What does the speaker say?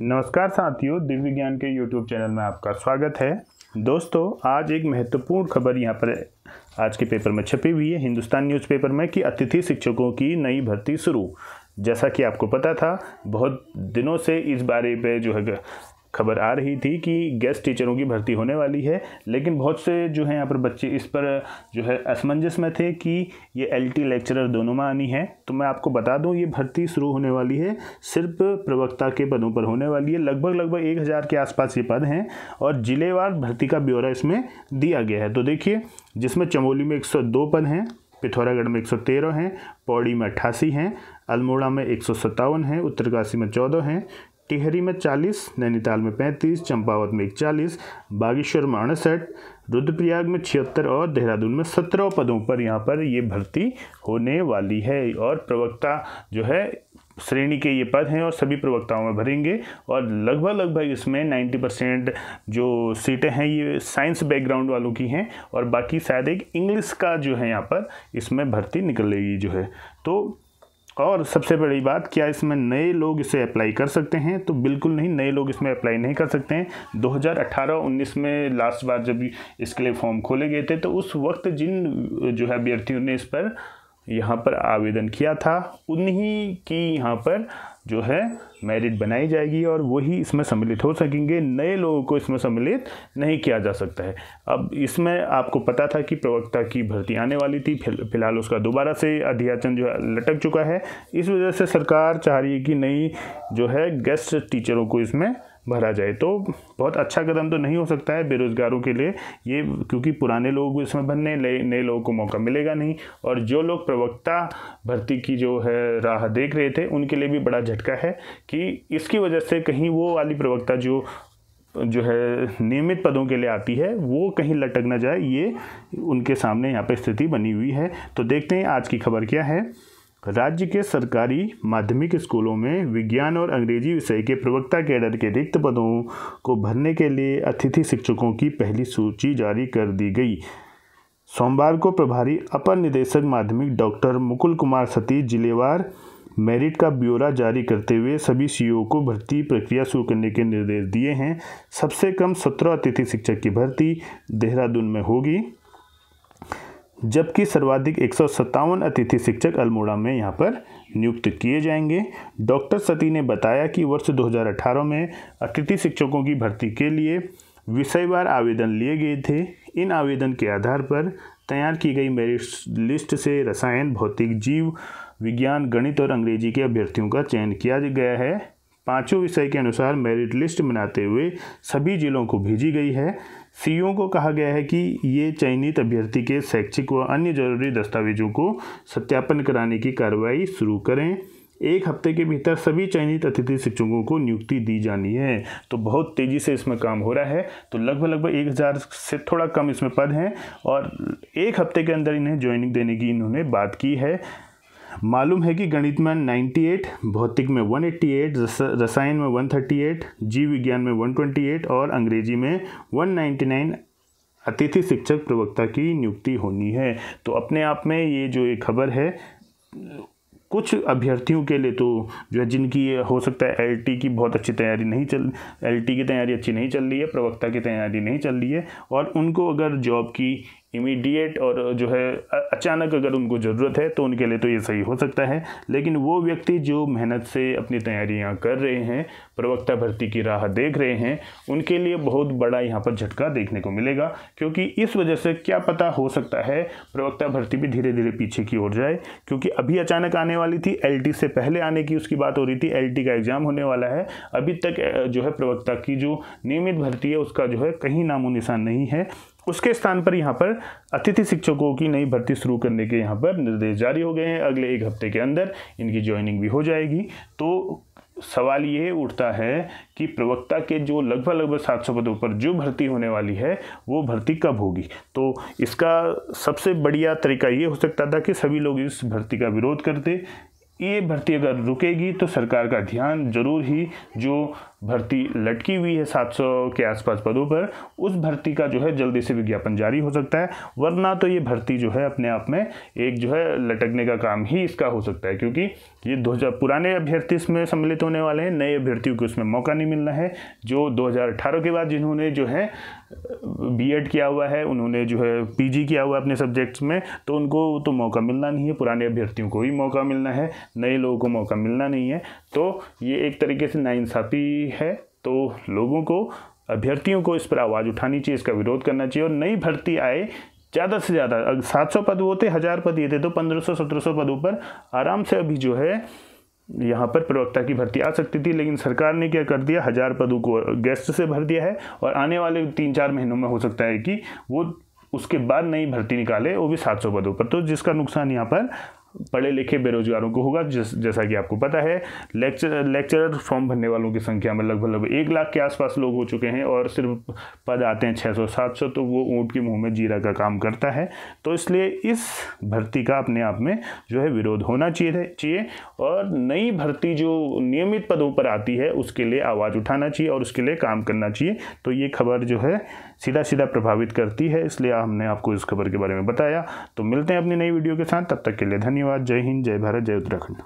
नमस्कार साथियों दिव्य विज्ञान के यूट्यूब चैनल में आपका स्वागत है दोस्तों आज एक महत्वपूर्ण खबर यहाँ पर आज के पेपर में छपी हुई है हिंदुस्तान न्यूज़पेपर में कि अतिथि शिक्षकों की नई भर्ती शुरू जैसा कि आपको पता था बहुत दिनों से इस बारे पे जो है खबर आ रही थी कि गेस्ट टीचरों की भर्ती होने वाली है लेकिन बहुत से जो है यहाँ पर बच्चे इस पर जो है असमंजस में थे कि ये एलटी लेक्चरर दोनों में आनी है तो मैं आपको बता दूँ ये भर्ती शुरू होने वाली है सिर्फ प्रवक्ता के पदों पर होने वाली है लगभग लगभग एक हज़ार के आसपास ये पद हैं और ज़िलेवार भर्ती का ब्यौरा इसमें दिया गया है तो देखिए जिसमें चमोली में एक पद हैं पिथौरागढ़ में एक हैं पौड़ी में अट्ठासी हैं अल्मोड़ा में एक है, उत्तरकाशी में चौदह हैं टिहरी में 40 नैनीताल में 35 चंपावत में इकचालीस बागेश्वर में अड़सठ रुद्रप्रयाग में छिहत्तर और देहरादून में सत्रह पदों पर यहाँ पर ये भर्ती होने वाली है और प्रवक्ता जो है श्रेणी के ये पद हैं और सभी प्रवक्ताओं में भरेंगे और लगभग लगभग इसमें 90 परसेंट जो सीटें हैं ये साइंस बैकग्राउंड वालों की हैं और बाकी शायद एक इंग्लिश का जो है यहाँ पर इसमें भर्ती निकलेगी जो है तो और सबसे बड़ी बात क्या इसमें नए लोग इसे अप्लाई कर सकते हैं तो बिल्कुल नहीं नए लोग इसमें अप्लाई नहीं कर सकते हैं 2018-19 में लास्ट बार जब इसके लिए फॉर्म खोले गए थे तो उस वक्त जिन जो है अभ्यर्थियों ने इस पर यहाँ पर आवेदन किया था उन्हीं की यहाँ पर जो है मेरिट बनाई जाएगी और वही इसमें सम्मिलित हो सकेंगे नए लोगों को इसमें सम्मिलित नहीं किया जा सकता है अब इसमें आपको पता था कि प्रवक्ता की भर्ती आने वाली थी फिलहाल उसका दोबारा से अध्याचन जो है लटक चुका है इस वजह से सरकार चाह रही है कि नई जो है गेस्ट टीचरों को इसमें भरा जाए तो बहुत अच्छा कदम तो नहीं हो सकता है बेरोज़गारों के लिए ये क्योंकि पुराने लोग इसमें बनने नए लोगों को मौका मिलेगा नहीं और जो लोग प्रवक्ता भर्ती की जो है राह देख रहे थे उनके लिए भी बड़ा झटका है कि इसकी वजह से कहीं वो वाली प्रवक्ता जो जो है नियमित पदों के लिए आती है वो कहीं लटक ना जाए ये उनके सामने यहाँ पर स्थिति बनी हुई है तो देखते हैं आज की खबर क्या है राज्य के सरकारी माध्यमिक स्कूलों में विज्ञान और अंग्रेजी विषय के प्रवक्ता कैडर के रिक्त पदों को भरने के लिए अतिथि शिक्षकों की पहली सूची जारी कर दी गई सोमवार को प्रभारी अपर निदेशक माध्यमिक डॉक्टर मुकुल कुमार सतीश जिलेवार मेरिट का ब्यौरा जारी करते हुए सभी सी को भर्ती प्रक्रिया शुरू करने के निर्देश दिए हैं सबसे कम सत्रह अतिथि शिक्षक की भर्ती देहरादून में होगी जबकि सर्वाधिक एक अतिथि शिक्षक अल्मोड़ा में यहाँ पर नियुक्त किए जाएंगे डॉक्टर सती ने बताया कि वर्ष 2018 में अतिथि शिक्षकों की भर्ती के लिए विषयवार आवेदन लिए गए थे इन आवेदन के आधार पर तैयार की गई मेरिट लिस्ट से रसायन भौतिक जीव विज्ञान गणित और अंग्रेजी के अभ्यर्थियों का चयन किया गया है पांचों विषय के अनुसार मेरिट लिस्ट बनाते हुए सभी जिलों को भेजी गई है सी को कहा गया है कि ये चयनित अभ्यर्थी के शैक्षिक व अन्य जरूरी दस्तावेजों को सत्यापन कराने की कार्रवाई शुरू करें एक हफ्ते के भीतर सभी चयनित अतिथि शिक्षकों को नियुक्ति दी जानी है तो बहुत तेज़ी से इसमें काम हो रहा है तो लगभग लगभग एक हज़ार से थोड़ा कम इसमें पद हैं और एक हफ्ते के अंदर इन्हें ज्वाइनिंग देने की इन्होंने बात की है मालूम है कि गणित में 98, भौतिक में 188, रसायन में 138, जीव विज्ञान में 128 और अंग्रेजी में 199 अतिथि शिक्षक प्रवक्ता की नियुक्ति होनी है तो अपने आप में ये जो ये खबर है कुछ अभ्यर्थियों के लिए तो जो है जिनकी हो सकता है एलटी की बहुत अच्छी तैयारी नहीं चल एलटी की तैयारी अच्छी नहीं चल रही है प्रवक्ता की तैयारी नहीं चल रही है और उनको अगर जॉब की इमीडिएट और जो है अचानक अगर उनको ज़रूरत है तो उनके लिए तो ये सही हो सकता है लेकिन वो व्यक्ति जो मेहनत से अपनी तैयारियां कर रहे हैं प्रवक्ता भर्ती की राह देख रहे हैं उनके लिए बहुत बड़ा यहाँ पर झटका देखने को मिलेगा क्योंकि इस वजह से क्या पता हो सकता है प्रवक्ता भर्ती भी धीरे धीरे पीछे की ओर जाए क्योंकि अभी अचानक आने वाली थी एल से पहले आने की उसकी बात हो रही थी एल का एग्ज़ाम होने वाला है अभी तक जो है प्रवक्ता की जो नियमित भर्ती है उसका जो है कहीं नामो निशान नहीं है उसके स्थान पर यहाँ पर अतिथि शिक्षकों की नई भर्ती शुरू करने के यहाँ पर निर्देश जारी हो गए हैं अगले एक हफ्ते के अंदर इनकी ज्वाइनिंग भी हो जाएगी तो सवाल ये उठता है कि प्रवक्ता के जो लगभग लगभग 700 पदों पर जो भर्ती होने वाली है वो भर्ती कब होगी तो इसका सबसे बढ़िया तरीका ये हो सकता था कि सभी लोग इस भर्ती का विरोध करते ये भर्ती अगर रुकेगी तो सरकार का ध्यान जरूर ही जो भर्ती लटकी हुई है 700 के आसपास पदों पर उस भर्ती का जो है जल्दी से विज्ञापन जारी हो सकता है वरना तो ये भर्ती जो है अपने आप में एक जो है लटकने का काम ही इसका हो सकता है क्योंकि ये दो पुराने अभ्यर्थी इसमें सम्मिलित होने वाले हैं नए अभ्यर्थियों को इसमें मौका नहीं मिलना है जो दो के बाद जिन्होंने जो है एड किया हुआ है उन्होंने जो है जी किया हुआ है अपने सब्जेक्ट्स में तो उनको तो मौका मिलना नहीं है पुराने अभ्यर्थियों को भी मौका मिलना है नए लोगों को मौका मिलना नहीं है तो ये एक तरीके से नाइंसाफ़ी है तो लोगों को अभ्यर्थियों को इस पर आवाज़ उठानी चाहिए इसका विरोध करना चाहिए और नई भर्ती आए ज़्यादा से ज़्यादा सात सौ पद होते हज़ार पद ये थे तो पंद्रह सौ सत्रह सौ पदों पर आराम से अभी जो है यहाँ पर प्रवक्ता की भर्ती आ सकती थी लेकिन सरकार ने क्या कर दिया हज़ार पदों को गेस्ट से भर दिया है और आने वाले तीन चार महीनों में हो सकता है कि वो उसके बाद नई भर्ती निकाले वो भी 700 पदों पर तो जिसका नुकसान यहाँ पर पढ़े लिखे बेरोजगारों को होगा जिस जैसा कि आपको पता है लेक्चर लेक्चरर फॉर्म भरने वालों की संख्या में लगभग लगभग एक लाख के आसपास लोग हो चुके हैं और सिर्फ पद आते हैं सात सौ तो वो ऊँट के मुँह में जीरा का काम करता है तो इसलिए इस भर्ती का अपने आप में जो है विरोध होना चाहिए चाहिए और नई भर्ती जो नियमित पदों पर आती है उसके लिए आवाज़ उठाना चाहिए और उसके लिए काम करना चाहिए तो ये खबर जो है सीधा सीधा प्रभावित करती है इसलिए हमने आपको इस खबर के बारे में बताया तो मिलते हैं अपनी नई वीडियो के साथ तब तक के लिए धन्यवाद धन्यवाद जय हिंद जय भारत जय उत्तराखंड